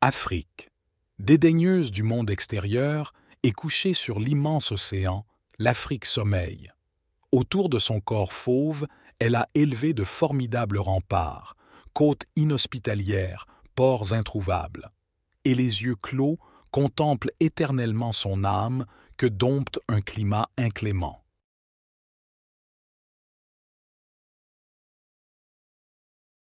Afrique, dédaigneuse du monde extérieur et couchée sur l'immense océan, l'Afrique sommeille. Autour de son corps fauve, elle a élevé de formidables remparts, côtes inhospitalières, ports introuvables. Et les yeux clos contemplent éternellement son âme que dompte un climat inclément.